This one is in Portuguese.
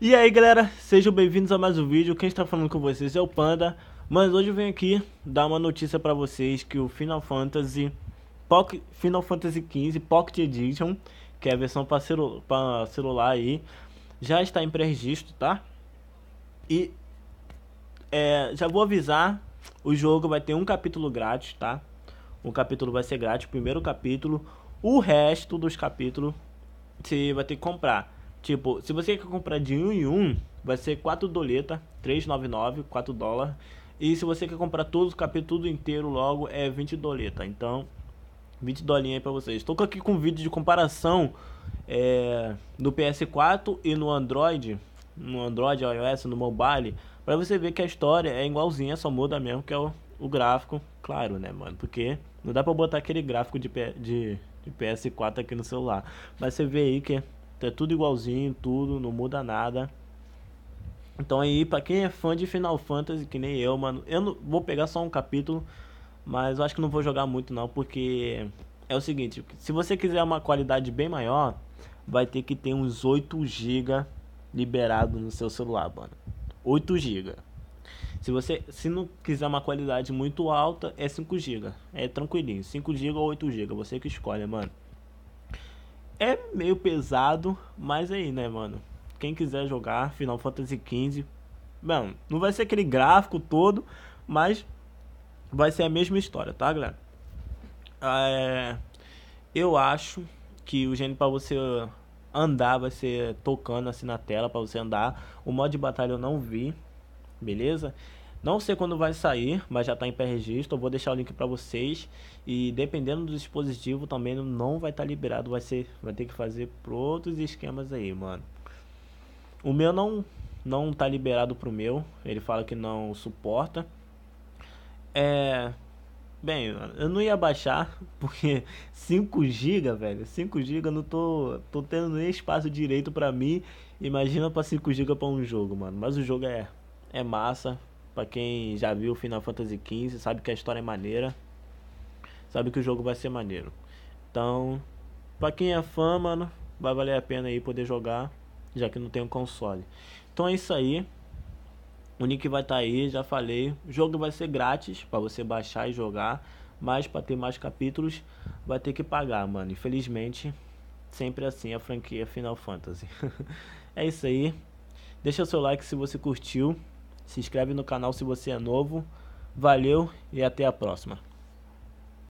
E aí galera, sejam bem-vindos a mais um vídeo. Quem está falando com vocês é o Panda, mas hoje eu venho aqui dar uma notícia para vocês que o Final Fantasy Poc Final Fantasy 15 Pocket Edition, que é a versão para celu celular aí, já está em pré-registro, tá? E é, já vou avisar, o jogo vai ter um capítulo grátis, tá? O capítulo vai ser grátis, o primeiro capítulo, o resto dos capítulos você vai ter que comprar. Tipo, se você quer comprar de um em um, vai ser 4 doleta, 3,99, 4 dólares. E se você quer comprar todos os capítulos inteiro logo, é 20 doleta. Então, 20 dolinhas aí pra vocês. Estou aqui com um vídeo de comparação é, do PS4 e no Android, no Android, iOS, no mobile, para você ver que a história é igualzinha, só muda mesmo que é o, o gráfico, claro, né, mano? Porque não dá pra botar aquele gráfico de, de, de PS4 aqui no celular. Mas você vê aí que é tudo igualzinho, tudo, não muda nada. Então aí, pra quem é fã de Final Fantasy, que nem eu, mano, eu não, vou pegar só um capítulo, mas eu acho que não vou jogar muito não, porque é o seguinte, se você quiser uma qualidade bem maior, vai ter que ter uns 8 GB liberado no seu celular, mano. 8 GB. Se você se não quiser uma qualidade muito alta, é 5 GB. É tranquilinho, 5 GB ou 8 GB, você que escolhe, mano. É meio pesado, mas aí, né, mano? Quem quiser jogar Final Fantasy XV, bom, não vai ser aquele gráfico todo, mas vai ser a mesma história, tá, galera? É, eu acho que o gênio para você andar vai ser tocando assim na tela para você andar. O modo de batalha eu não vi, beleza? Não sei quando vai sair, mas já está em pré-registro. vou deixar o link para vocês. E dependendo do dispositivo, também não vai estar tá liberado. Vai, ser, vai ter que fazer por outros esquemas aí, mano. O meu não não tá liberado pro meu. Ele fala que não suporta. É. Bem, eu não ia baixar, porque 5 GB, velho, 5 GB não tô, tô tendo nem espaço direito para mim. Imagina para 5 GB para um jogo, mano. Mas o jogo é é massa, Pra quem já viu Final Fantasy XV, sabe que a história é maneira. Sabe que o jogo vai ser maneiro. Então, pra quem é fã, mano, vai valer a pena aí poder jogar, já que não tem um console. Então é isso aí. O link vai estar tá aí, já falei. O jogo vai ser grátis para você baixar e jogar, mas para ter mais capítulos vai ter que pagar, mano. Infelizmente, sempre assim a franquia Final Fantasy. é isso aí. Deixa seu like se você curtiu. Se inscreve no canal se você é novo. Valeu e até a próxima.